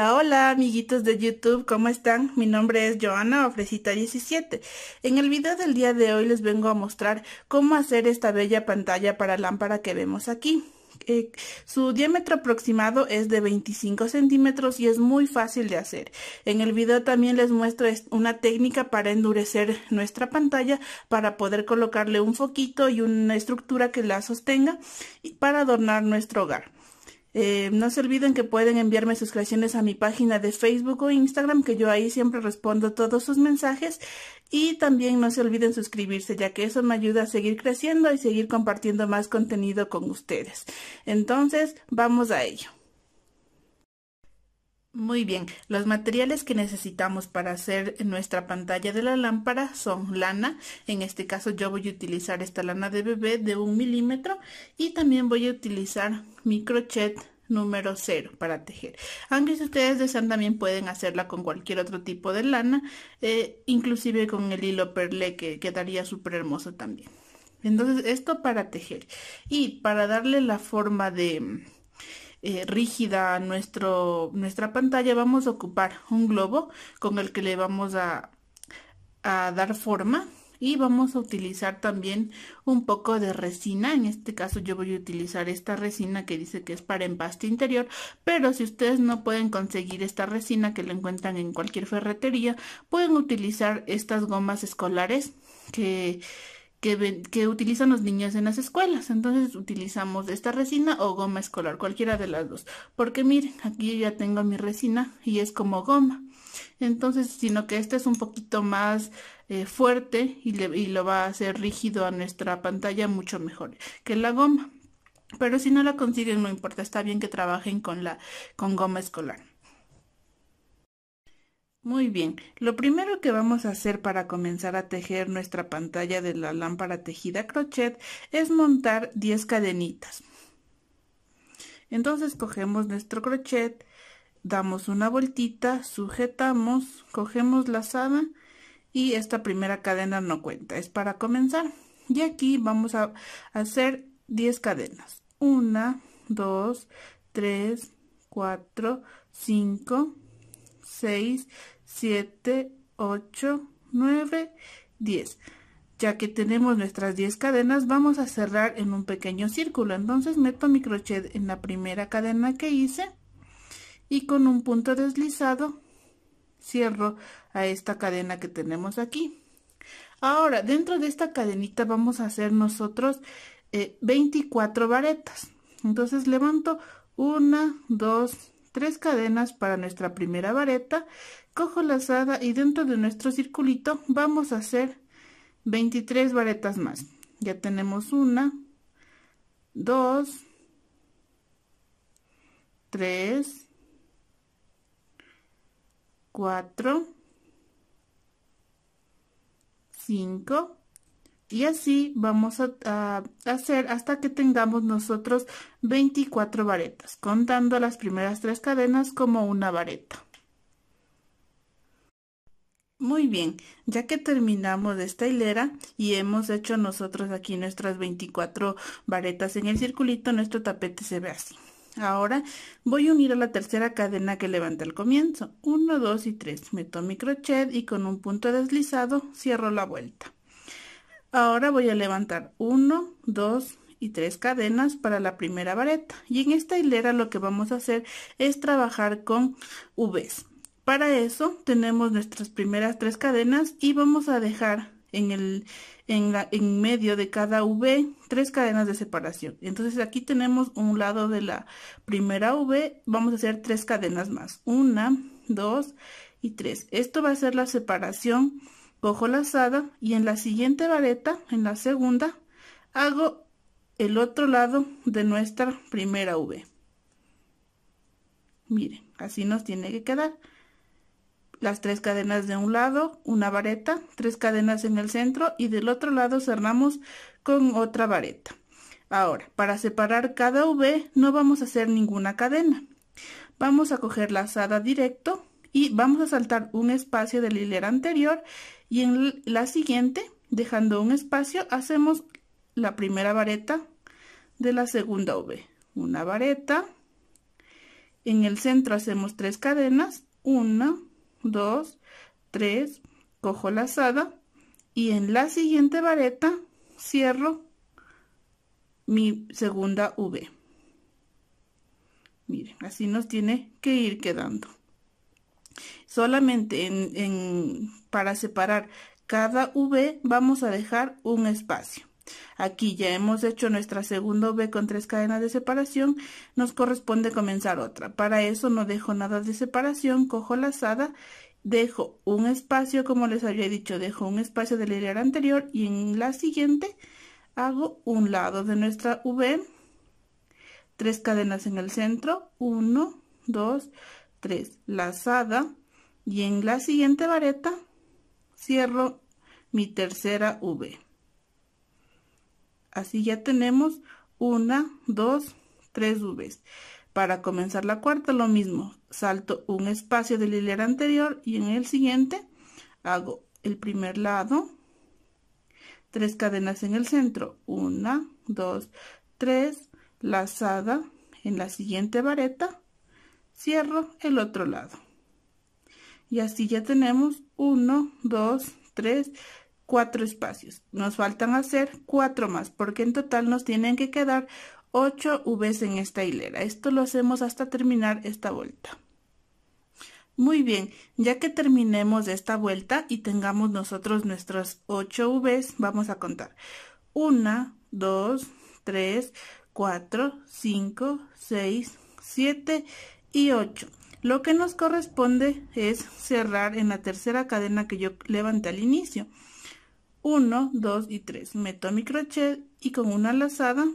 Hola, hola amiguitos de YouTube, ¿cómo están? Mi nombre es Joana Ofrecita17. En el video del día de hoy les vengo a mostrar cómo hacer esta bella pantalla para lámpara que vemos aquí. Eh, su diámetro aproximado es de 25 centímetros y es muy fácil de hacer. En el video también les muestro una técnica para endurecer nuestra pantalla para poder colocarle un foquito y una estructura que la sostenga y para adornar nuestro hogar. Eh, no se olviden que pueden enviarme sus creaciones a mi página de Facebook o Instagram, que yo ahí siempre respondo todos sus mensajes. Y también no se olviden suscribirse, ya que eso me ayuda a seguir creciendo y seguir compartiendo más contenido con ustedes. Entonces, vamos a ello. Muy bien, los materiales que necesitamos para hacer nuestra pantalla de la lámpara son lana, en este caso yo voy a utilizar esta lana de bebé de un milímetro y también voy a utilizar mi crochet número 0 para tejer. Aunque si ustedes desean también pueden hacerla con cualquier otro tipo de lana, eh, inclusive con el hilo perlé que quedaría súper hermoso también. Entonces esto para tejer y para darle la forma de eh, rígida nuestro, nuestra pantalla, vamos a ocupar un globo con el que le vamos a, a dar forma y vamos a utilizar también un poco de resina, en este caso yo voy a utilizar esta resina que dice que es para empaste interior, pero si ustedes no pueden conseguir esta resina que la encuentran en cualquier ferretería, pueden utilizar estas gomas escolares que que, utilizan los niños en las escuelas. Entonces utilizamos esta resina o goma escolar, cualquiera de las dos. Porque miren, aquí ya tengo mi resina y es como goma. Entonces, sino que este es un poquito más eh, fuerte y, y lo va a hacer rígido a nuestra pantalla mucho mejor que la goma. Pero si no la consiguen, no importa, está bien que trabajen con la con goma escolar. Muy bien, lo primero que vamos a hacer para comenzar a tejer nuestra pantalla de la lámpara tejida crochet es montar 10 cadenitas. Entonces cogemos nuestro crochet, damos una vueltita, sujetamos, cogemos lazada y esta primera cadena no cuenta, es para comenzar. Y aquí vamos a hacer 10 cadenas. 1, 2, 3, 4, 5, 6, 7, 8, 9, 10. Ya que tenemos nuestras 10 cadenas, vamos a cerrar en un pequeño círculo. Entonces meto mi crochet en la primera cadena que hice y con un punto deslizado cierro a esta cadena que tenemos aquí. Ahora, dentro de esta cadenita vamos a hacer nosotros 24 eh, varetas. Entonces levanto 1, 2, tres cadenas para nuestra primera vareta, cojo la lazada y dentro de nuestro circulito vamos a hacer 23 varetas más. Ya tenemos una, dos, tres, cuatro, cinco. Y así vamos a, hacer hasta que tengamos nosotros 24 varetas, contando las primeras tres cadenas como una vareta. Muy bien, ya que terminamos esta hilera y hemos hecho nosotros aquí nuestras 24 varetas en el circulito, nuestro tapete se ve así. Ahora voy a unir a la tercera cadena que levanté al comienzo. 1, 2 y 3. Meto mi crochet y con un punto deslizado cierro la vuelta. Ahora voy a levantar 1, 2 y 3 cadenas para la primera vareta. Y en esta hilera lo que vamos a hacer es trabajar con Vs. Para eso tenemos nuestras primeras 3 cadenas y vamos a dejar en, el, en medio de cada V tres cadenas de separación. Entonces aquí tenemos un lado de la primera V, vamos a hacer tres cadenas más. Una, dos y tres. Esto va a ser la separación cojo la lazada y en la siguiente vareta, en la segunda, hago el otro lado de nuestra primera V. Miren, así nos tiene que quedar. Las tres cadenas de un lado, una vareta, tres cadenas en el centro y del otro lado cerramos con otra vareta. Ahora, para separar cada V no vamos a hacer ninguna cadena. Vamos a coger la asada directo y vamos a saltar un espacio de la hilera anterior y en la siguiente dejando un espacio hacemos la primera vareta de la segunda V una vareta en el centro hacemos tres cadenas una dos tres cojo lazada y en la siguiente vareta cierro mi segunda V miren así nos tiene que ir quedando solamente para separar cada V vamos a dejar un espacio. Aquí ya hemos hecho nuestra segunda V con tres cadenas de separación, nos corresponde comenzar otra. Para eso no dejo nada de separación, cojo lazada, dejo un espacio, como les había dicho, dejo un espacio del hilera anterior y en la siguiente hago un lado de nuestra V, tres cadenas en el centro, 1, 2, 3, lazada, y en la siguiente vareta cierro mi tercera V así ya tenemos una, dos, tres Vs para comenzar la cuarta lo mismo salto un espacio de la hilera anterior y en el siguiente hago el primer lado tres cadenas en el centro una, dos, tres lazada en la siguiente vareta cierro el otro lado y así ya tenemos 1 2 3 4 espacios nos faltan hacer 4 más porque en total nos tienen que quedar 8 Vs en esta hilera esto lo hacemos hasta terminar esta vuelta muy bien, ya que terminemos esta vuelta y tengamos nosotros nuestras 8 Vs, vamos a contar. 1, 2, 3, 4, 5, 6, 7 y 8. Lo que nos corresponde es cerrar en la tercera cadena que yo levanté al inicio. 1, 2 y 3. Meto mi crochet y con una lazada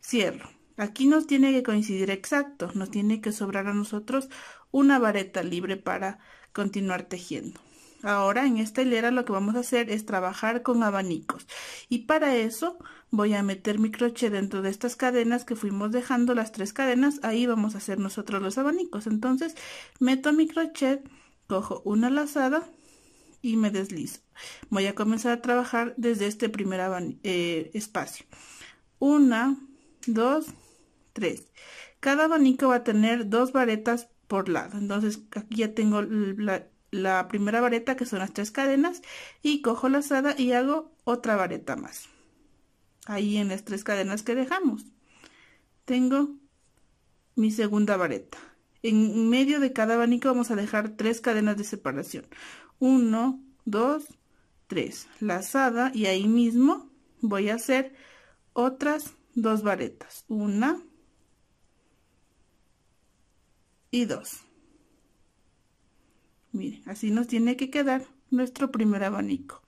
cierro. Aquí nos tiene que coincidir exacto, nos tiene que sobrar a nosotros una vareta libre para continuar tejiendo. Ahora en esta hilera lo que vamos a hacer es trabajar con abanicos y para eso voy a meter mi crochet dentro de estas cadenas que fuimos dejando, las tres cadenas, ahí vamos a hacer nosotros los abanicos. Entonces meto mi crochet, cojo una lazada y me deslizo. Voy a comenzar a trabajar desde este primer eh, espacio. Una, dos, tres. Cada abanico va a tener dos varetas por lado. Entonces aquí ya tengo la, la primera vareta que son las tres cadenas y cojo lazada y hago otra vareta más ahí en las tres cadenas que dejamos tengo mi segunda vareta en medio de cada abanico vamos a dejar tres cadenas de separación 1 2 tres. lazada y ahí mismo voy a hacer otras dos varetas una y dos Miren, así nos tiene que quedar nuestro primer abanico.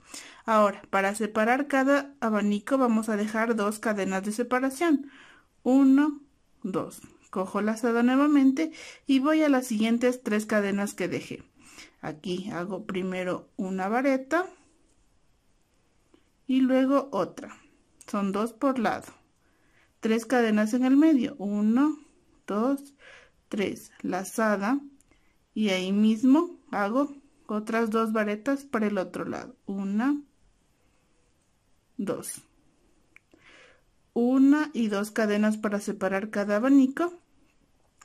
Ahora, para separar cada abanico vamos a dejar dos cadenas de separación. Uno, 2. Cojo lazada nuevamente y voy a las siguientes tres cadenas que dejé. Aquí hago primero una vareta y luego otra. Son dos por lado. Tres cadenas en el medio. 1, 2, 3. Lazada y ahí mismo hago otras dos varetas para el otro lado una dos una y dos cadenas para separar cada abanico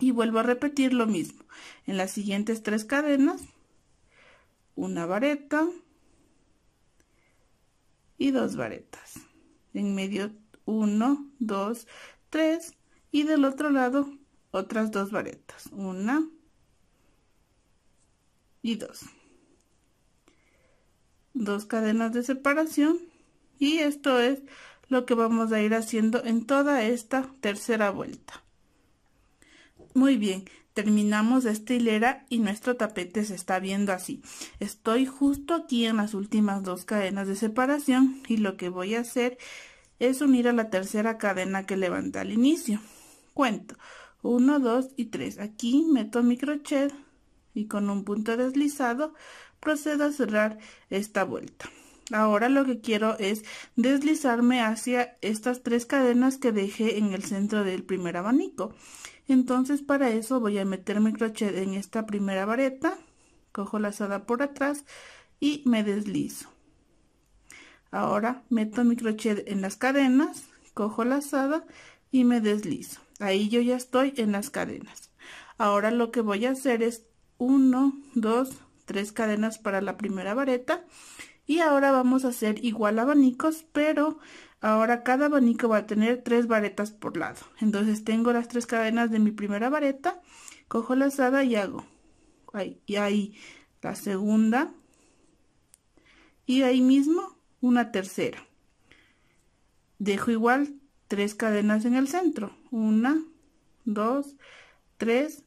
y vuelvo a repetir lo mismo en las siguientes tres cadenas una vareta y dos varetas en medio uno, dos, tres y del otro lado otras dos varetas una y dos cadenas de separación y esto es lo que vamos a ir haciendo en toda esta tercera vuelta muy bien terminamos esta hilera y nuestro tapete se está viendo así estoy justo aquí en las últimas dos cadenas de separación y lo que voy a hacer es unir a la tercera cadena que levanté al inicio cuento 1 2 y 3 aquí meto mi crochet y con un punto deslizado procedo a cerrar esta vuelta. Ahora lo que quiero es deslizarme hacia estas tres cadenas que dejé en el centro del primer abanico. Entonces para eso voy a meter mi crochet en esta primera vareta, cojo la lazada por atrás y me deslizo. Ahora meto mi crochet en las cadenas, cojo la lazada y me deslizo. Ahí yo ya estoy en las cadenas. Ahora lo que voy a hacer es 1 2 3 cadenas para la primera vareta y ahora vamos a hacer igual abanicos pero ahora cada abanico va a tener tres varetas por lado entonces tengo las tres cadenas de mi primera vareta cojo la asada y hago ahí, y ahí la segunda y ahí mismo una tercera dejo igual tres cadenas en el centro una 2, tres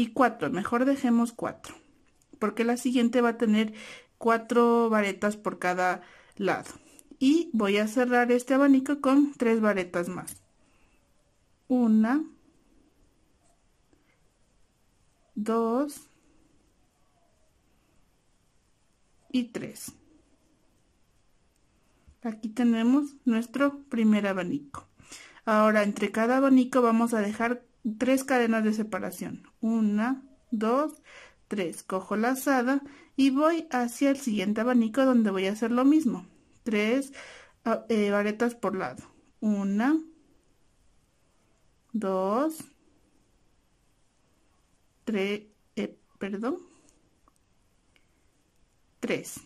y 4, mejor dejemos 4, porque la siguiente va a tener 4 varetas por cada lado. Y voy a cerrar este abanico con tres varetas más. 1, 2 y 3. Aquí tenemos nuestro primer abanico. Ahora entre cada abanico vamos a dejar tres cadenas de separación. Una, dos, tres. Cojo la lazada y voy hacia el siguiente abanico donde voy a hacer lo mismo. Tres ah, eh, varetas por lado. Una, dos, tres, eh, perdón, tres.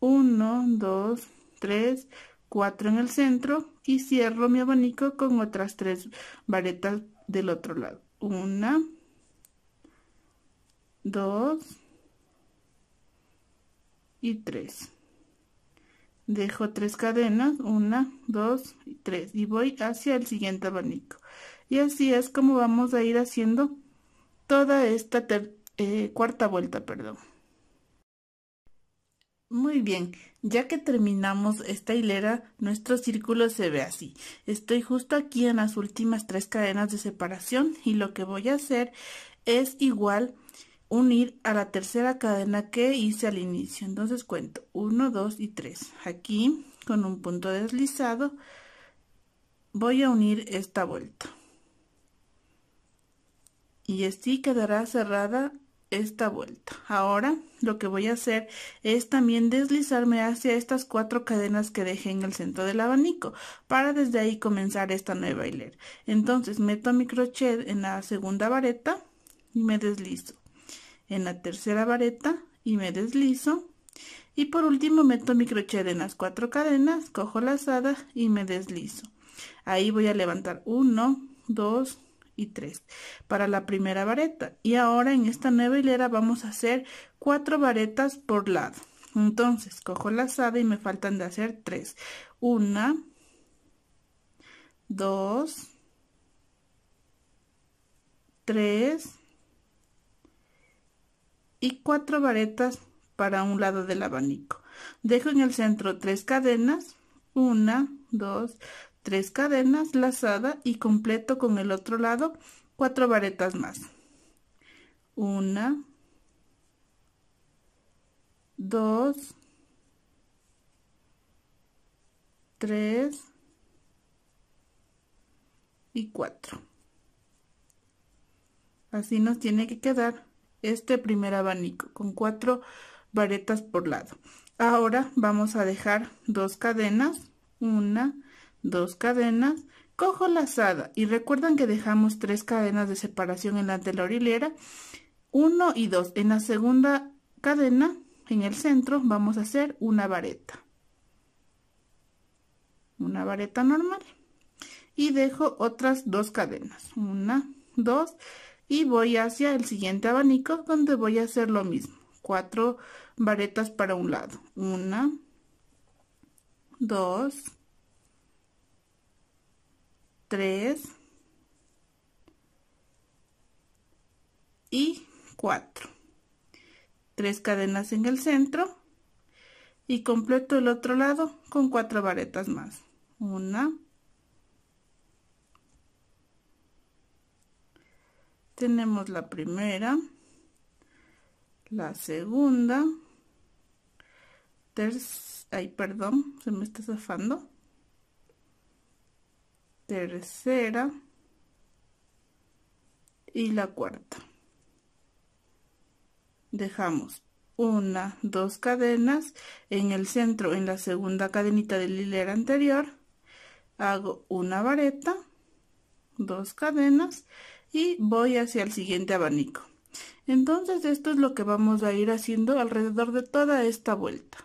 Uno, dos, tres cuatro en el centro y cierro mi abanico con otras tres varetas del otro lado. Una, dos y tres. Dejo tres cadenas, una, dos y tres. Y voy hacia el siguiente abanico. Y así es como vamos a ir haciendo toda esta eh, cuarta vuelta, perdón. Muy bien, ya que terminamos esta hilera, nuestro círculo se ve así. Estoy justo aquí en las últimas tres cadenas de separación y lo que voy a hacer es igual unir a la tercera cadena que hice al inicio. Entonces cuento 1, 2 y 3. Aquí con un punto deslizado voy a unir esta vuelta. Y así quedará cerrada esta vuelta. Ahora lo que voy a hacer es también deslizarme hacia estas cuatro cadenas que dejé en el centro del abanico para desde ahí comenzar esta nueva hilera. Entonces meto mi crochet en la segunda vareta y me deslizo. En la tercera vareta y me deslizo. Y por último meto mi crochet en las cuatro cadenas, cojo la lazada y me deslizo. Ahí voy a levantar uno, dos y 3 para la primera vareta y ahora en esta nueva hilera vamos a hacer 4 varetas por lado entonces cojo la lazada y me faltan de hacer 3 1 2 3 y 4 varetas para un lado del abanico dejo en el centro 3 cadenas 1 2 tres cadenas lazada y completo con el otro lado cuatro varetas más una, dos, tres y cuatro. así nos tiene que quedar este primer abanico con cuatro varetas por lado ahora vamos a dejar dos cadenas una dos cadenas, cojo la lazada y recuerdan que dejamos tres cadenas de separación en la de la orillera, 1 y 2 en la segunda cadena en el centro vamos a hacer una vareta una vareta normal y dejo otras dos cadenas una dos y voy hacia el siguiente abanico donde voy a hacer lo mismo cuatro varetas para un lado una dos 3 y 4 3 cadenas en el centro y completo el otro lado con 4 varetas más 1 tenemos la primera la segunda tercera ay perdón se me está zafando tercera y la cuarta dejamos una, dos cadenas en el centro en la segunda cadenita del la hilera anterior hago una vareta dos cadenas y voy hacia el siguiente abanico entonces esto es lo que vamos a ir haciendo alrededor de toda esta vuelta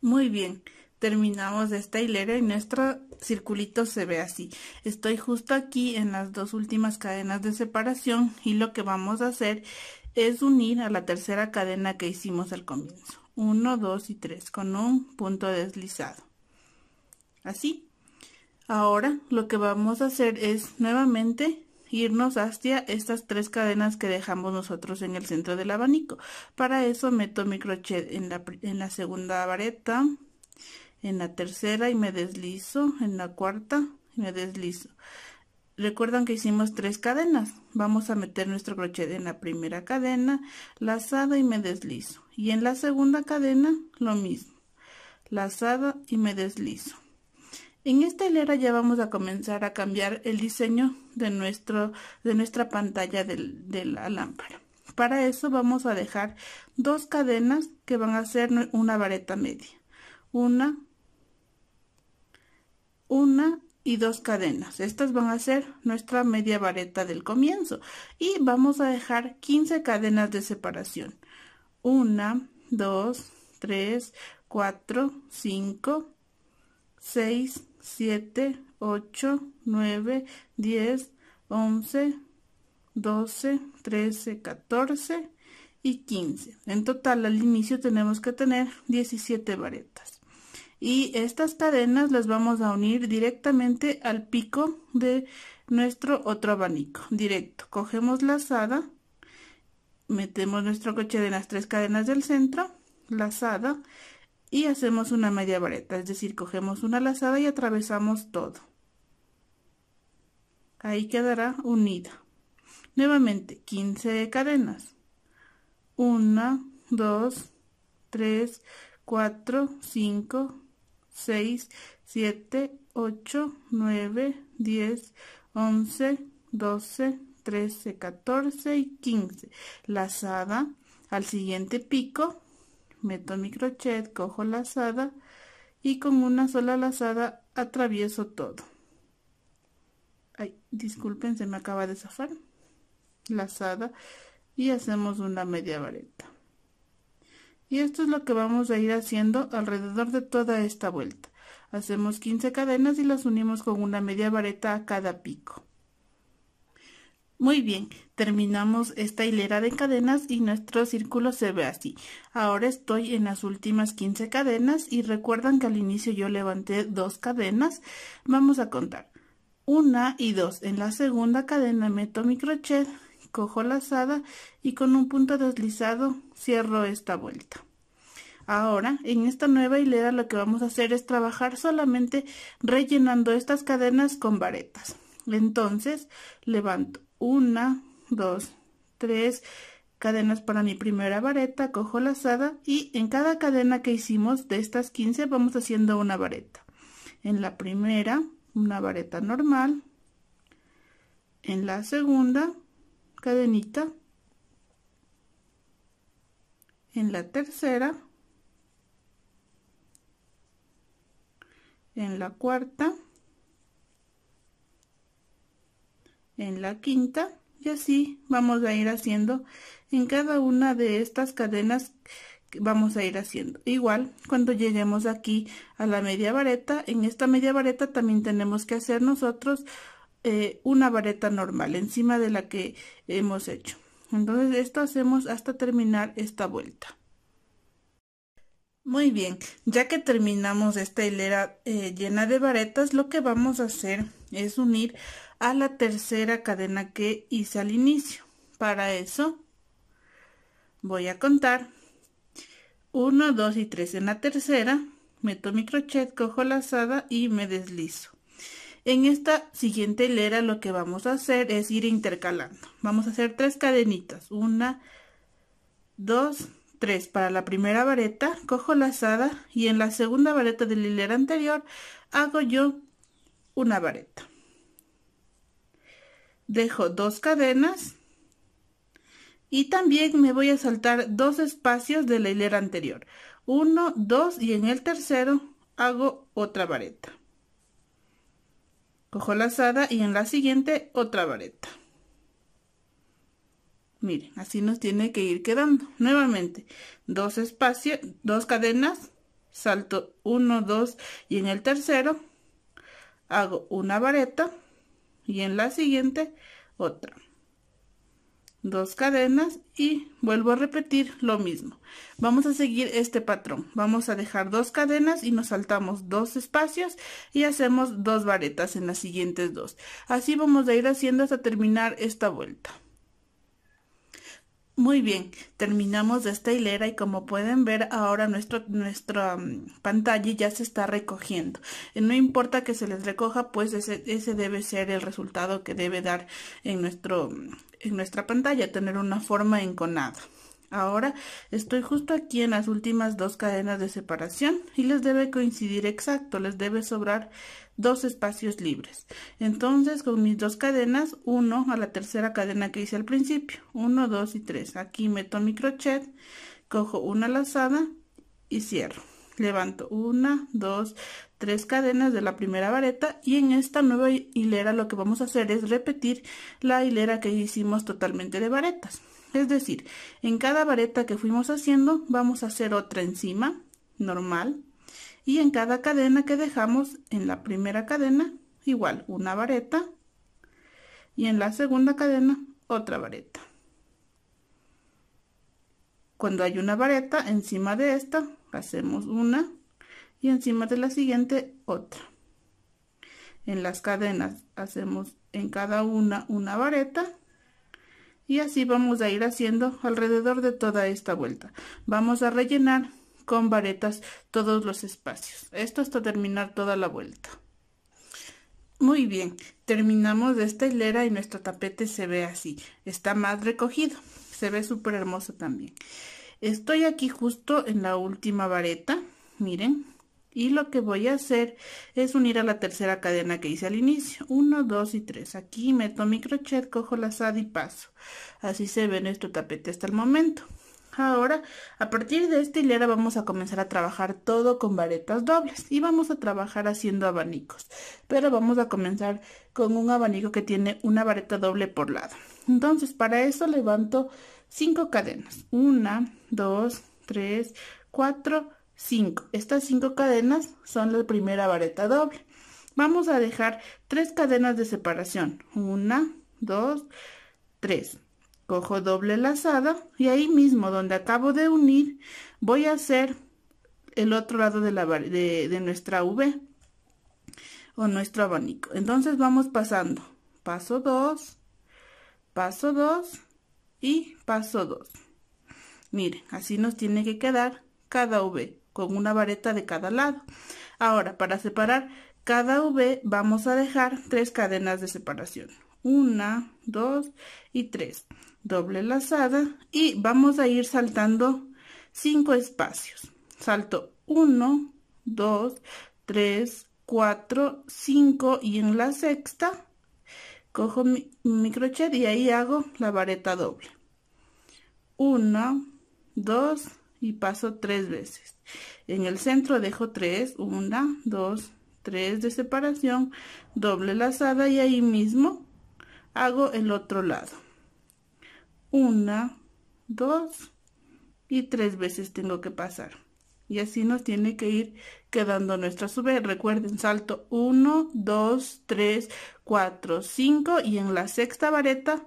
muy bien terminamos esta hilera y nuestro circulito se ve así. Estoy justo aquí en las dos últimas cadenas de separación y lo que vamos a hacer es unir a la tercera cadena que hicimos al comienzo. 1, 2 y 3 con un punto deslizado. Así. Ahora lo que vamos a hacer es nuevamente irnos hacia estas tres cadenas que dejamos nosotros en el centro del abanico. Para eso meto mi crochet en la, en la segunda vareta, en la tercera y me deslizo, en la cuarta y me deslizo. Recuerdan que hicimos tres cadenas. Vamos a meter nuestro crochet en la primera cadena, lazada y me deslizo. Y en la segunda cadena lo mismo, lazada y me deslizo. En esta hilera ya vamos a comenzar a cambiar el diseño de, nuestro, de nuestra pantalla de la lámpara. Para eso vamos a dejar dos cadenas que van a ser una vareta media. Una una y dos cadenas. Estas van a ser nuestra media vareta del comienzo. Y vamos a dejar 15 cadenas de separación. 1, 2, 3, 4, 5, 6, 7, 8, 9, 10, 11, 12, 13, 14 y 15. En total al inicio tenemos que tener 17 varetas y estas cadenas las vamos a unir directamente al pico de nuestro otro abanico directo cogemos lazada metemos nuestro coche de las tres cadenas del centro lazada y hacemos una media vareta es decir cogemos una lazada y atravesamos todo ahí quedará unida nuevamente 15 cadenas 1 2 3 4 5 6, 7, 8, 9, 10, 11, 12, 13, 14 y 15. Lazada al siguiente pico, meto mi crochet, cojo lazada y con una sola lazada atravieso todo. disculpen, se me acaba de zafar. Lazada y hacemos una media vareta. Y esto es lo que vamos a ir haciendo alrededor de toda esta vuelta. Hacemos 15 cadenas y las unimos con una media vareta a cada pico. Muy bien, terminamos esta hilera de cadenas y nuestro círculo se ve así. Ahora estoy en las últimas 15 cadenas y recuerdan que al inicio yo levanté dos cadenas. Vamos a contar. Una y dos. En la segunda cadena meto mi crochet, cojo la lazada y con un punto deslizado cierro esta vuelta. Ahora, en esta nueva hilera lo que vamos a hacer es trabajar solamente rellenando estas cadenas con varetas. Entonces, levanto una, dos, tres cadenas para mi primera vareta, cojo la lazada y en cada cadena que hicimos de estas 15 vamos haciendo una vareta. En la primera, una vareta normal. En la segunda, cadenita en la tercera en la cuarta en la quinta y así vamos a ir haciendo en cada una de estas cadenas vamos a ir haciendo igual cuando lleguemos aquí a la media vareta en esta media vareta también tenemos que hacer nosotros eh, una vareta normal encima de la que hemos hecho entonces esto hacemos hasta terminar esta vuelta muy bien ya que terminamos esta hilera eh, llena de varetas lo que vamos a hacer es unir a la tercera cadena que hice al inicio para eso voy a contar 1 2 y 3 en la tercera meto mi crochet cojo la asada y me deslizo en esta siguiente hilera lo que vamos a hacer es ir intercalando. Vamos a hacer tres cadenitas. Una, dos, tres. Para la primera vareta cojo la lazada y en la segunda vareta de la hilera anterior hago yo una vareta. Dejo dos cadenas y también me voy a saltar dos espacios de la hilera anterior. Uno, dos y en el tercero hago otra vareta cojo lazada y en la siguiente otra vareta miren así nos tiene que ir quedando nuevamente dos espacios dos cadenas salto 1 2 y en el tercero hago una vareta y en la siguiente otra dos cadenas y vuelvo a repetir lo mismo vamos a seguir este patrón vamos a dejar dos cadenas y nos saltamos dos espacios y hacemos dos varetas en las siguientes dos así vamos a ir haciendo hasta terminar esta vuelta muy bien, terminamos esta hilera y como pueden ver ahora nuestro, nuestra mm, pantalla ya se está recogiendo. Eh, no importa que se les recoja, pues ese, ese debe ser el resultado que debe dar en, nuestro, mm, en nuestra pantalla, tener una forma enconada. Ahora estoy justo aquí en las últimas dos cadenas de separación y les debe coincidir exacto, les debe sobrar dos espacios libres. Entonces con mis dos cadenas, uno a la tercera cadena que hice al principio, uno, dos y tres. Aquí meto mi crochet, cojo una lazada y cierro. Levanto una, dos, tres cadenas de la primera vareta y en esta nueva hilera lo que vamos a hacer es repetir la hilera que hicimos totalmente de varetas. Es decir, en cada vareta que fuimos haciendo vamos a hacer otra encima, normal, y en cada cadena que dejamos, en la primera cadena, igual, una vareta, y en la segunda cadena, otra vareta. Cuando hay una vareta, encima de esta, hacemos una, y encima de la siguiente, otra. En las cadenas, hacemos en cada una una vareta, y así vamos a ir haciendo alrededor de toda esta vuelta vamos a rellenar con varetas todos los espacios esto hasta terminar toda la vuelta muy bien terminamos esta hilera y nuestro tapete se ve así está más recogido se ve súper hermoso también estoy aquí justo en la última vareta miren y lo que voy a hacer es unir a la tercera cadena que hice al inicio 1 2 y 3 aquí meto mi crochet cojo lazada y paso así se ve nuestro tapete hasta el momento ahora a partir de esta hilera vamos a comenzar a trabajar todo con varetas dobles y vamos a trabajar haciendo abanicos pero vamos a comenzar con un abanico que tiene una vareta doble por lado entonces para eso levanto 5 cadenas 1 2 3 4 5. Estas 5 cadenas son la primera vareta doble. Vamos a dejar 3 cadenas de separación. 1, 2, 3. Cojo doble lazada y ahí mismo donde acabo de unir voy a hacer el otro lado de, la, de nuestra V o nuestro abanico. Entonces vamos pasando. Paso 2, paso 2 y paso 2. Miren, así nos tiene que quedar cada V con una vareta de cada lado. Ahora, para separar cada V vamos a dejar tres cadenas de separación. Una, dos y 3. Doble lazada y vamos a ir saltando cinco espacios. Salto 1, 2, 3, 4, 5 y en la sexta cojo mi, crochet y ahí hago la vareta doble. 1, 2, y paso tres veces. En el centro dejo tres, una, dos, tres de separación, doble lazada y ahí mismo hago el otro lado. Una, dos y tres veces tengo que pasar. Y así nos tiene que ir quedando nuestra sube. Recuerden, salto uno 2, 3, 4, cinco y en la sexta vareta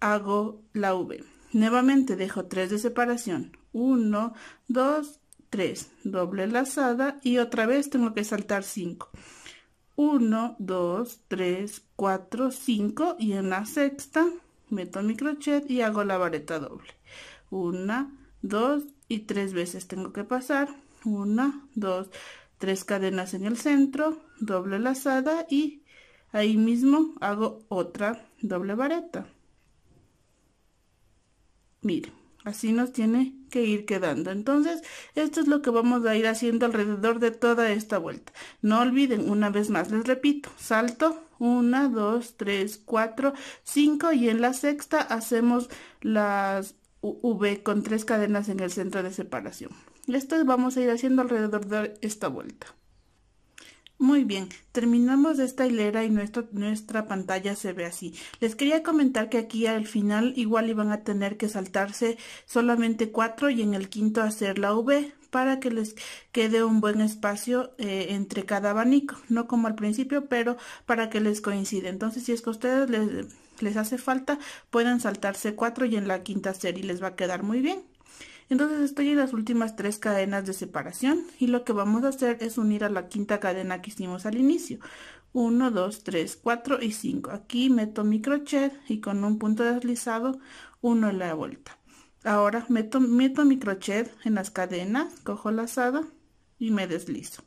hago la V. Nuevamente dejo tres de separación. 1, 2, 3, doble lazada y otra vez tengo que saltar 5. 1, 2, 3, 4, 5 y en la sexta meto mi crochet y hago la vareta doble. 1, 2 y 3 veces tengo que pasar. 1, 2, 3 cadenas en el centro, doble lazada y ahí mismo hago otra doble vareta. Miren. Así nos tiene que ir quedando. Entonces, esto es lo que vamos a ir haciendo alrededor de toda esta vuelta. No olviden, una vez más, les repito, salto 1, 2, 3, 4, 5 y en la sexta hacemos las V con tres cadenas en el centro de separación. Esto vamos a ir haciendo alrededor de esta vuelta. Muy bien, terminamos esta hilera y nuestra pantalla se ve así. Les quería comentar que aquí al final igual iban a tener que saltarse solamente cuatro y en el quinto hacer la V para que les quede un buen espacio eh, entre cada abanico. No como al principio, pero para que les coincida. Entonces, si es que a ustedes les, les hace falta, pueden saltarse cuatro y en la quinta serie les va a quedar muy bien. Entonces estoy en las últimas tres cadenas de separación y lo que vamos a hacer es unir a la quinta cadena que hicimos al inicio. 1, 2, 3, 4 y 5. Aquí meto mi crochet y con un punto deslizado uno en la vuelta. Ahora meto, meto mi crochet en las cadenas, cojo lazada y me deslizo.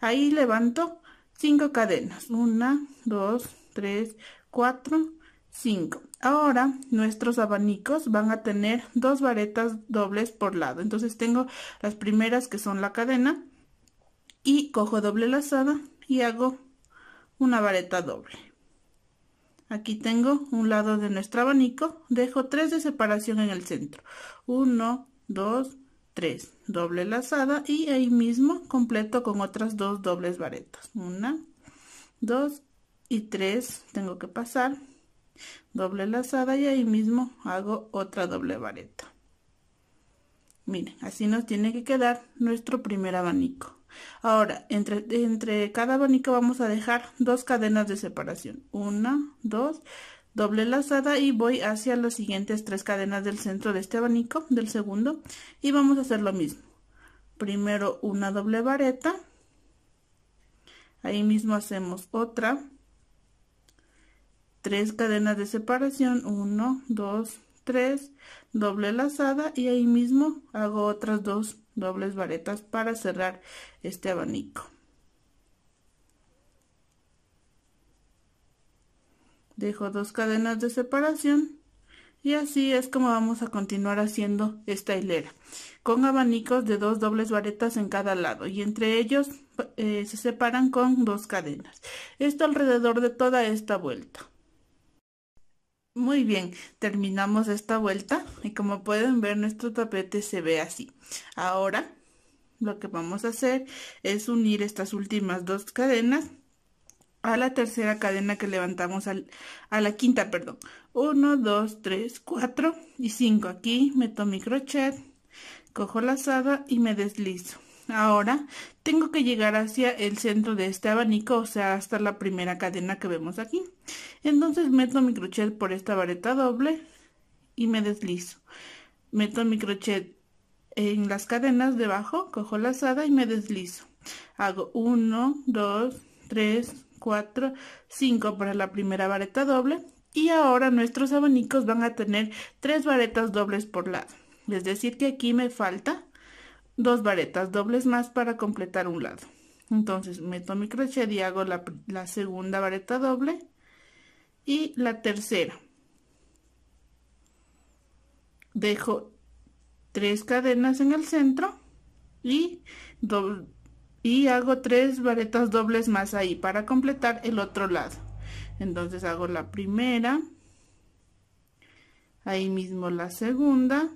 Ahí levanto 5 cadenas. 1, 2, 3, 4 5. Ahora nuestros abanicos van a tener dos varetas dobles por lado. Entonces tengo las primeras que son la cadena y cojo doble lazada y hago una vareta doble. Aquí tengo un lado de nuestro abanico, dejo tres de separación en el centro. 1, 2, 3, doble lazada y ahí mismo completo con otras dos dobles varetas. 1, 2 y 3 tengo que pasar doble lazada y ahí mismo hago otra doble vareta miren así nos tiene que quedar nuestro primer abanico ahora entre, entre cada abanico vamos a dejar dos cadenas de separación una dos doble lazada y voy hacia las siguientes tres cadenas del centro de este abanico del segundo y vamos a hacer lo mismo primero una doble vareta ahí mismo hacemos otra tres cadenas de separación 1 2 3 doble lazada y ahí mismo hago otras dos dobles varetas para cerrar este abanico dejo dos cadenas de separación y así es como vamos a continuar haciendo esta hilera con abanicos de dos dobles varetas en cada lado y entre ellos eh, se separan con dos cadenas esto alrededor de toda esta vuelta muy bien, terminamos esta vuelta y como pueden ver nuestro tapete se ve así. Ahora lo que vamos a hacer es unir estas últimas dos cadenas a la tercera cadena que levantamos a la quinta, perdón. 1, 2, 3, 4 y 5. Aquí meto mi crochet, cojo la lazada y me deslizo. Ahora tengo que llegar hacia el centro de este abanico, o sea, hasta la primera cadena que vemos aquí. Entonces meto mi crochet por esta vareta doble y me deslizo. Meto mi crochet en las cadenas debajo, cojo la lazada y me deslizo. Hago 1, 2, 3, 4, 5 para la primera vareta doble. Y ahora nuestros abanicos van a tener tres varetas dobles por lado. Es decir que aquí me falta dos varetas dobles más para completar un lado entonces meto mi crochet y hago la, segunda vareta doble y la tercera dejo tres cadenas en el centro y, y hago tres varetas dobles más ahí para completar el otro lado entonces hago la primera ahí mismo la segunda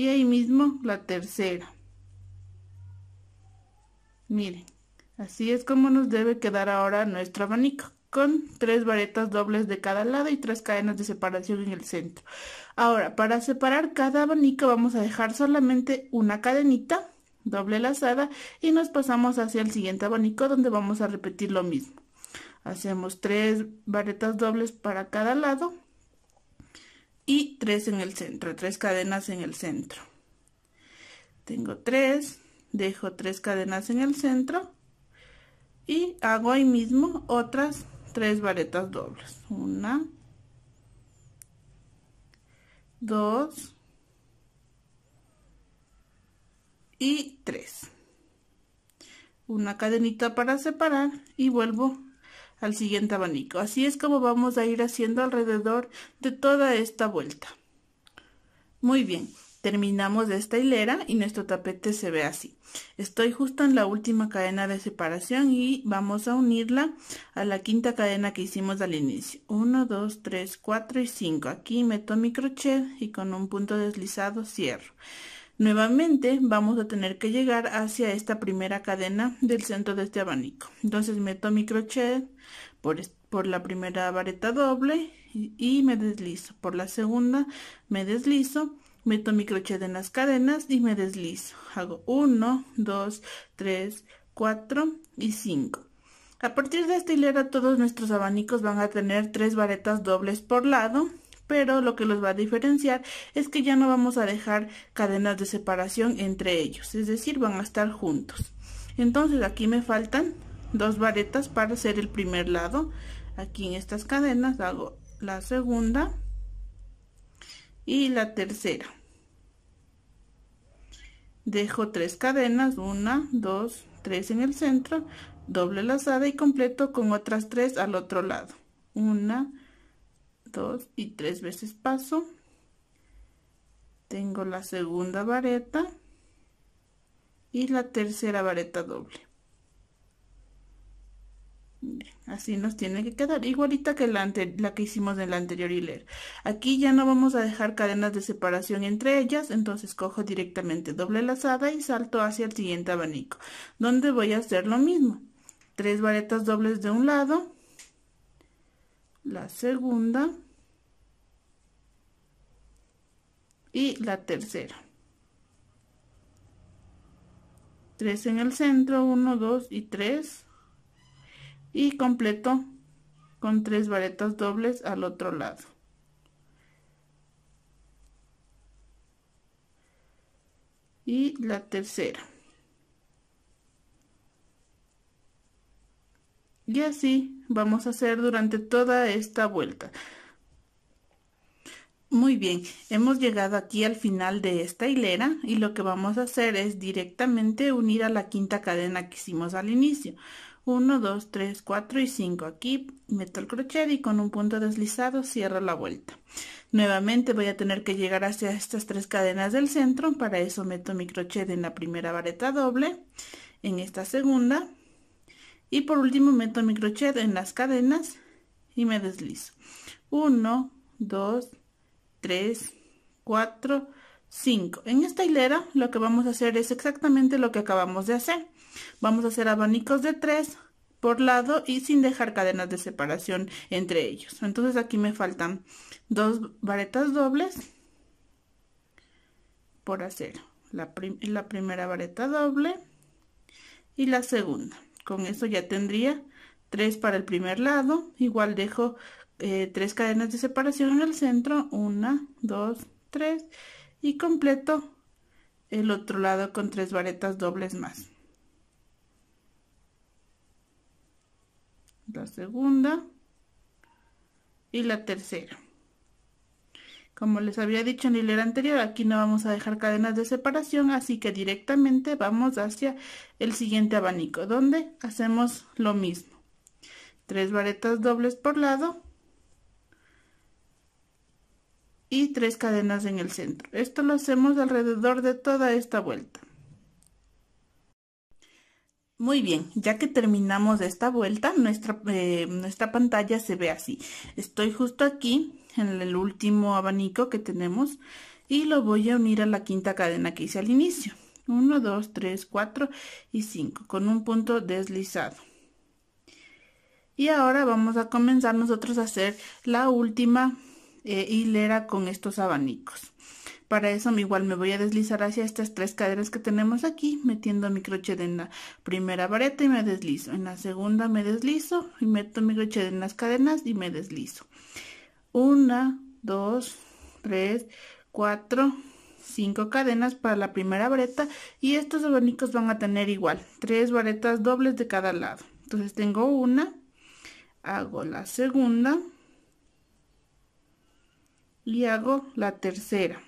y ahí mismo la tercera miren así es como nos debe quedar ahora nuestro abanico con tres varetas dobles de cada lado y tres cadenas de separación en el centro ahora para separar cada abanico vamos a dejar solamente una cadenita doble lazada y nos pasamos hacia el siguiente abanico donde vamos a repetir lo mismo hacemos tres varetas dobles para cada lado y tres en el centro, tres cadenas en el centro. Tengo tres, dejo tres cadenas en el centro y hago ahí mismo otras tres varetas dobles. una, dos y tres, Una cadenita para separar y vuelvo al siguiente abanico. Así es como vamos a ir haciendo alrededor de toda esta vuelta. Muy bien, terminamos esta hilera y nuestro tapete se ve así. Estoy justo en la última cadena de separación y vamos a unirla a la quinta cadena que hicimos al inicio. 1, 2, 3, 4 y 5. Aquí meto mi crochet y con un punto deslizado cierro. Nuevamente vamos a tener que llegar hacia esta primera cadena del centro de este abanico. Entonces meto mi crochet por, la primera vareta doble y, me deslizo. Por la segunda me deslizo, meto mi crochet en las cadenas y me deslizo. Hago 1, 2, 3, 4 y 5. A partir de esta hilera todos nuestros abanicos van a tener tres varetas dobles por lado pero lo que los va a diferenciar es que ya no vamos a dejar cadenas de separación entre ellos, es decir, van a estar juntos. Entonces aquí me faltan dos varetas para hacer el primer lado. Aquí en estas cadenas hago la segunda y la tercera. Dejo tres cadenas, una, dos, tres en el centro, doble lazada y completo con otras tres al otro lado. Una, dos y tres veces paso tengo la segunda vareta y la tercera vareta doble así nos tiene que quedar igualita que la, la que hicimos en la anterior hilera aquí ya no vamos a dejar cadenas de separación entre ellas entonces cojo directamente doble lazada y salto hacia el siguiente abanico donde voy a hacer lo mismo tres varetas dobles de un lado la segunda y la tercera tres en el centro 1 2 y 3 y completo con tres varetas dobles al otro lado y la tercera y así vamos a hacer durante toda esta vuelta. Muy bien, hemos llegado aquí al final de esta hilera y lo que vamos a hacer es directamente unir a la quinta cadena que hicimos al inicio. 1, 2, 3, 4 y 5. Aquí meto el crochet y con un punto deslizado cierro la vuelta. Nuevamente voy a tener que llegar hacia estas tres cadenas del centro, para eso meto mi crochet en la primera vareta doble, en esta segunda, y por último meto mi crochet en las cadenas y me deslizo 1 2 3 4 5 en esta hilera lo que vamos a hacer es exactamente lo que acabamos de hacer vamos a hacer abanicos de 3 por lado y sin dejar cadenas de separación entre ellos entonces aquí me faltan dos varetas dobles por hacer la, la primera vareta doble y la segunda con eso ya tendría tres para el primer lado, igual dejo eh, tres cadenas de separación en el centro, Una, 2, 3 y completo el otro lado con tres varetas dobles más. La segunda y la tercera. Como les había dicho en el hilera anterior, aquí no vamos a dejar cadenas de separación, así que directamente vamos hacia el siguiente abanico, donde hacemos lo mismo. Tres varetas dobles por lado y tres cadenas en el centro. Esto lo hacemos alrededor de toda esta vuelta. Muy bien, ya que terminamos esta vuelta, nuestra, eh, nuestra pantalla se ve así. Estoy justo aquí en el último abanico que tenemos y lo voy a unir a la quinta cadena que hice al inicio 1 2 3 4 y 5 con un punto deslizado y ahora vamos a comenzar nosotros a hacer la última eh, hilera con estos abanicos para eso igual me voy a deslizar hacia estas tres cadenas que tenemos aquí metiendo mi crochet en la primera vareta y me deslizo en la segunda me deslizo y meto mi crochet en las cadenas y me deslizo una dos tres cuatro cinco cadenas para la primera vareta y estos abanicos van a tener igual tres varetas dobles de cada lado entonces tengo una hago la segunda y hago la tercera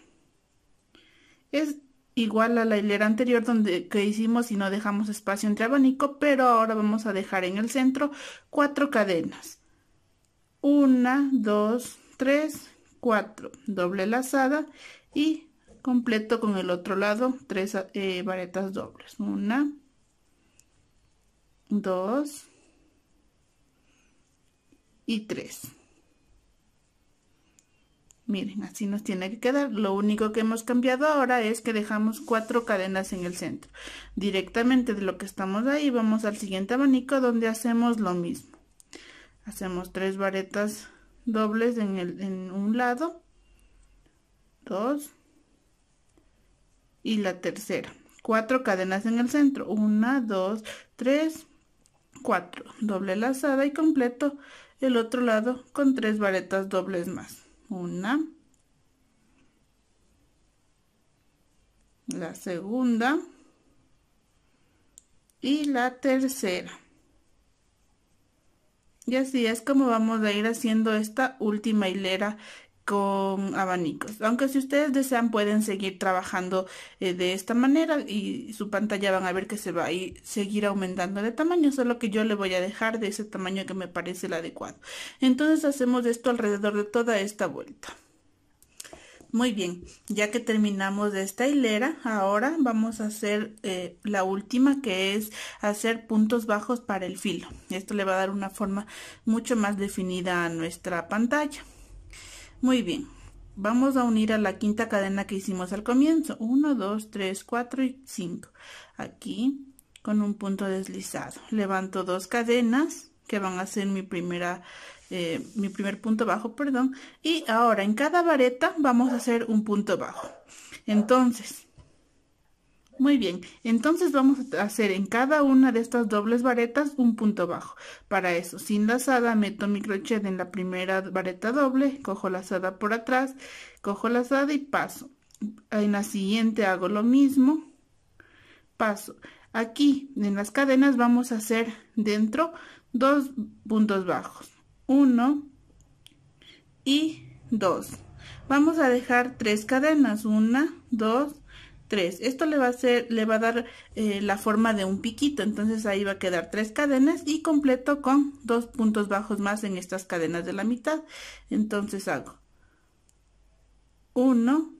es igual a la hilera anterior donde que hicimos y no dejamos espacio entre abanico pero ahora vamos a dejar en el centro cuatro cadenas una dos 3 4 doble lazada y completo con el otro lado tres eh, varetas dobles una dos y tres miren así nos tiene que quedar lo único que hemos cambiado ahora es que dejamos cuatro cadenas en el centro directamente de lo que estamos ahí vamos al siguiente abanico donde hacemos lo mismo hacemos tres varetas dobles en, el, en un lado dos y la tercera cuatro cadenas en el centro una dos tres cuatro doble lazada y completo el otro lado con tres varetas dobles más una la segunda y la tercera y así es como vamos a ir haciendo esta última hilera con abanicos. Aunque si ustedes desean pueden seguir trabajando eh, de esta manera y su pantalla van a ver que se va a ir, seguir aumentando de tamaño, solo que yo le voy a dejar de ese tamaño que me parece el adecuado. Entonces hacemos esto alrededor de toda esta vuelta. Muy bien, ya que terminamos de esta hilera, ahora vamos a hacer eh, la última que es hacer puntos bajos para el filo. Esto le va a dar una forma mucho más definida a nuestra pantalla. Muy bien, vamos a unir a la quinta cadena que hicimos al comienzo. 1, 2, 3, 4 y 5. Aquí con un punto deslizado. Levanto dos cadenas que van a ser mi primera eh, mi primer punto bajo, perdón. Y ahora en cada vareta vamos a hacer un punto bajo. Entonces, muy bien, entonces vamos a hacer en cada una de estas dobles varetas un punto bajo. Para eso, sin lazada, meto mi crochet en la primera vareta doble, cojo lazada por atrás, cojo lazada y paso. En la siguiente hago lo mismo, paso. Aquí, en las cadenas, vamos a hacer dentro dos puntos bajos. 1 y 2 vamos a dejar tres cadenas 1 2 3 esto le va a hacer le va a dar eh, la forma de un piquito entonces ahí va a quedar tres cadenas y completo con dos puntos bajos más en estas cadenas de la mitad entonces hago 1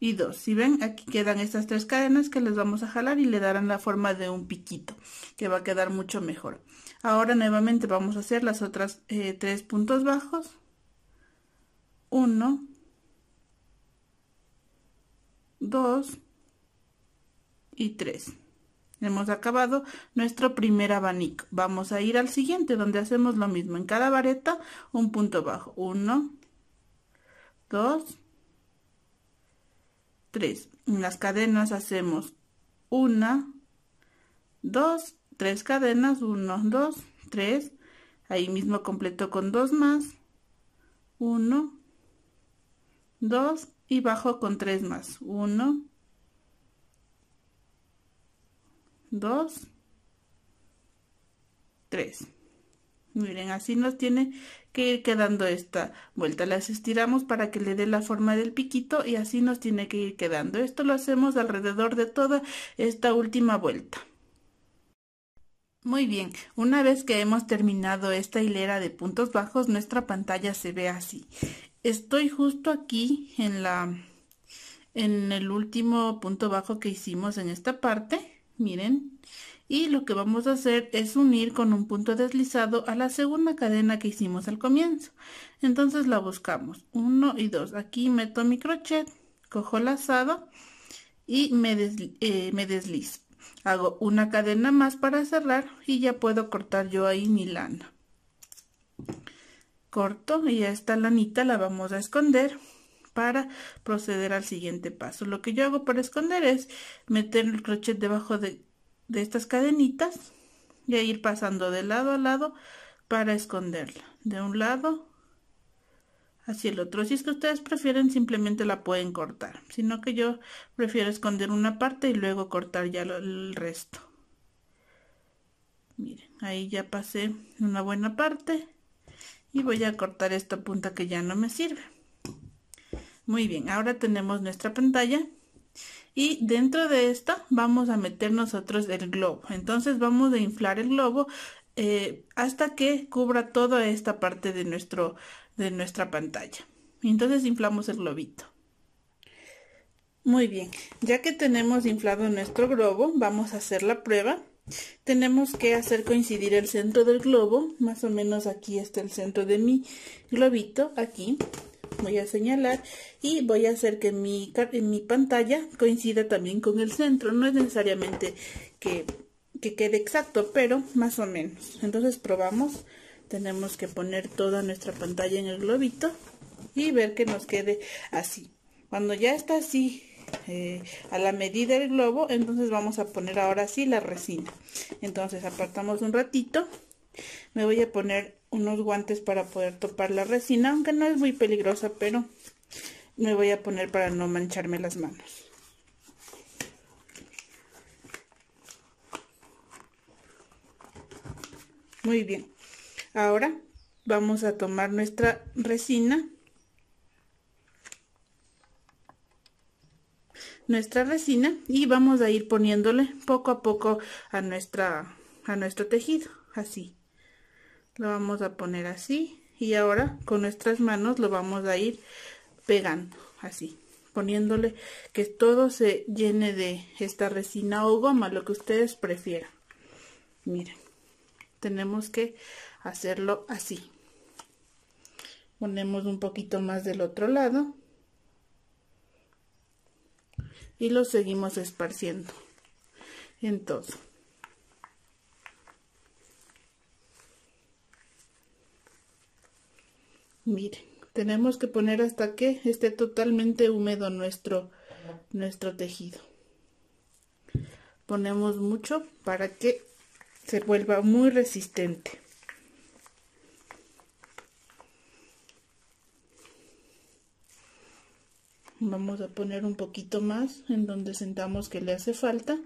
y 2. Si ven, aquí quedan estas tres cadenas que les vamos a jalar y le darán la forma de un piquito, que va a quedar mucho mejor. Ahora nuevamente vamos a hacer las otras eh, tres puntos bajos. Uno. Dos. y tres. Hemos acabado nuestro primer abanico. Vamos a ir al siguiente donde hacemos lo mismo. En cada vareta un punto bajo. 1, 2, 3. En las cadenas hacemos una, 2 tres cadenas 1 2 3 ahí mismo completo con dos más 1 2 y bajo con 3 más 1 2 3 miren así nos tiene que ir quedando esta vuelta las estiramos para que le dé la forma del piquito y así nos tiene que ir quedando esto lo hacemos alrededor de toda esta última vuelta muy bien, una vez que hemos terminado esta hilera de puntos bajos, nuestra pantalla se ve así. Estoy justo aquí en la en el último punto bajo que hicimos en esta parte, miren, y lo que vamos a hacer es unir con un punto deslizado a la segunda cadena que hicimos al comienzo. Entonces la buscamos, 1 y 2. Aquí meto mi crochet, cojo lazado y me, eh, me deslizo. Hago una cadena más para cerrar y ya puedo cortar yo ahí mi lana. Corto y esta lanita la vamos a esconder para proceder al siguiente paso. Lo que yo hago para esconder es meter el crochet debajo de, estas cadenitas y ir pasando de lado a lado para esconderla. De un lado hacia el otro. Si es que ustedes prefieren, simplemente la pueden cortar. Sino que yo prefiero esconder una parte y luego cortar ya el resto. Miren, ahí ya pasé una buena parte. Y voy a cortar esta punta que ya no me sirve. Muy bien, ahora tenemos nuestra pantalla. Y dentro de esta vamos a meter nosotros el globo. Entonces vamos a inflar el globo eh, hasta que cubra toda esta parte de nuestro de nuestra pantalla. Y entonces inflamos el globito. Muy bien, ya que tenemos inflado nuestro globo, vamos a hacer la prueba. Tenemos que hacer coincidir el centro del globo, más o menos aquí está el centro de mi globito, aquí voy a señalar y voy a hacer que mi, eh, mi pantalla coincida también con el centro, no es necesariamente que, que quede exacto, pero más o menos. Entonces probamos tenemos que poner toda nuestra pantalla en el globito y ver que nos quede así cuando ya está así eh, a la medida del globo entonces vamos a poner ahora sí la resina entonces apartamos un ratito me voy a poner unos guantes para poder topar la resina aunque no es muy peligrosa pero me voy a poner para no mancharme las manos muy bien Ahora vamos a tomar nuestra resina. Nuestra resina y vamos a ir poniéndole poco a poco a, nuestra, a nuestro tejido, así. Lo vamos a poner así y ahora con nuestras manos lo vamos a ir pegando, así poniéndole que todo se llene de esta resina o goma, lo que ustedes prefieran. Miren, tenemos que hacerlo así. Ponemos un poquito más del otro lado y lo seguimos esparciendo. en todo. miren, tenemos que poner hasta que esté totalmente húmedo nuestro, nuestro tejido. Ponemos mucho para que se vuelva muy resistente. vamos a poner un poquito más en donde sentamos que le hace falta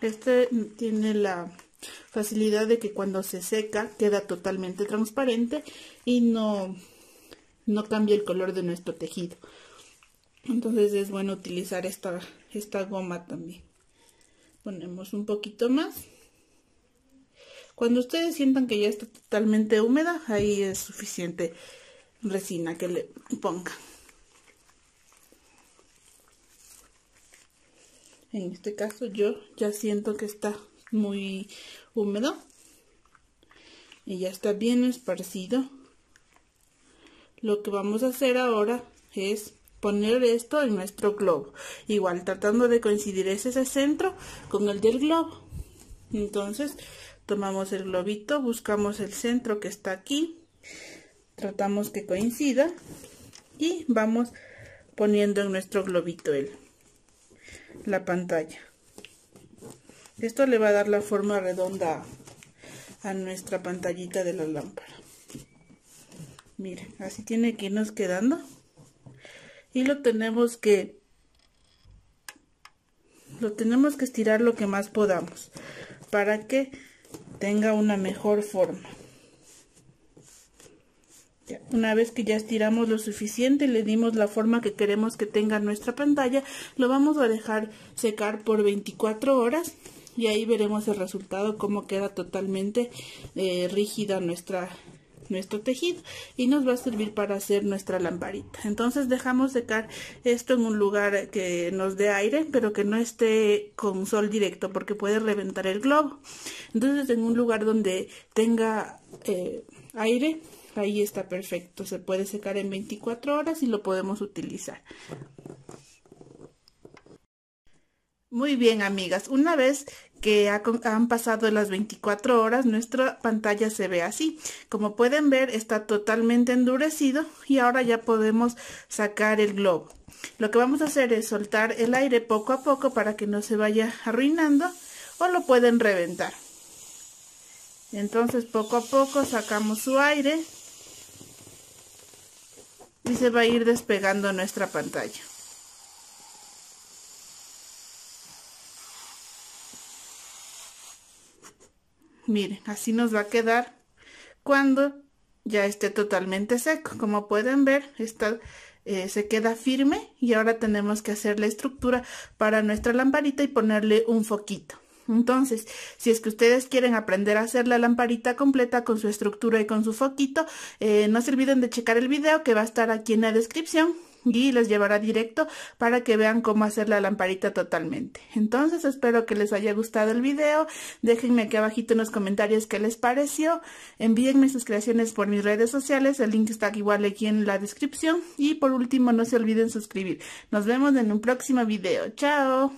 este tiene la facilidad de que cuando se seca queda totalmente transparente y no no cambia el color de nuestro tejido entonces es bueno utilizar esta, esta goma también ponemos un poquito más cuando ustedes sientan que ya está totalmente húmeda, ahí es suficiente resina que le ponga. En este caso yo ya siento que está muy húmedo y ya está bien esparcido. Lo que vamos a hacer ahora es poner esto en nuestro globo. Igual tratando de coincidir ese, ese centro con el del globo. Entonces tomamos el globito, buscamos el centro que está aquí, tratamos que coincida y vamos poniendo en nuestro globito el, la pantalla. Esto le va a dar la forma redonda a nuestra pantallita de la lámpara. Miren, así tiene que irnos quedando. Y lo tenemos que lo tenemos que estirar lo que más podamos para que tenga una mejor forma. una vez que ya estiramos lo suficiente, le dimos la forma que queremos que tenga nuestra pantalla, lo vamos a dejar secar por 24 horas y ahí veremos el resultado, cómo queda totalmente eh, rígida nuestra nuestro tejido y nos va a servir para hacer nuestra lamparita. Entonces dejamos secar esto en un lugar que nos dé aire, pero que no esté con sol directo porque puede reventar el globo. Entonces en un lugar donde tenga eh, aire, ahí está perfecto. Se puede secar en 24 horas y lo podemos utilizar. Muy bien, amigas. Una vez que han pasado las 24 horas, nuestra pantalla se ve así. Como pueden ver, está totalmente endurecido y ahora ya podemos sacar el globo. Lo que vamos a hacer es soltar el aire poco a poco para que no se vaya arruinando o lo pueden reventar. Entonces poco a poco sacamos su aire y se va a ir despegando nuestra pantalla. Miren, así nos va a quedar cuando ya esté totalmente seco. Como pueden ver, está, eh, se queda firme y ahora tenemos que hacer la estructura para nuestra lamparita y ponerle un foquito. Entonces, si es que ustedes quieren aprender a hacer la lamparita completa con su estructura y con su foquito, eh, no se olviden de checar el video que va a estar aquí en la descripción y les llevará directo para que vean cómo hacer la lamparita totalmente. Entonces espero que les haya gustado el video, déjenme aquí abajito en los comentarios qué les pareció, envíenme sus creaciones por mis redes sociales, el link está igual aquí en la descripción y por último no se olviden suscribir. Nos vemos en un próximo video, chao.